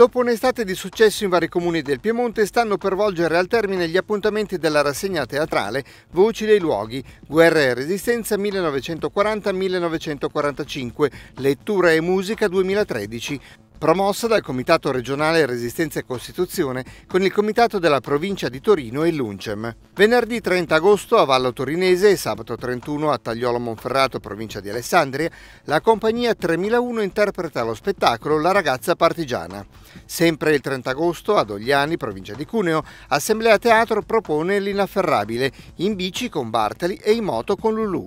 Dopo un'estate di successo in vari comuni del Piemonte stanno per volgere al termine gli appuntamenti della rassegna teatrale Voci dei luoghi, Guerra e Resistenza 1940-1945, Lettura e musica 2013 promossa dal Comitato regionale Resistenza e Costituzione con il Comitato della Provincia di Torino e l'Uncem. Venerdì 30 agosto a Vallo Torinese e sabato 31 a Tagliolo Monferrato, provincia di Alessandria, la compagnia 3001 interpreta lo spettacolo La ragazza partigiana. Sempre il 30 agosto ad Ogliani, provincia di Cuneo, Assemblea Teatro propone L'Inafferrabile in bici con Bartali e in moto con Lulù.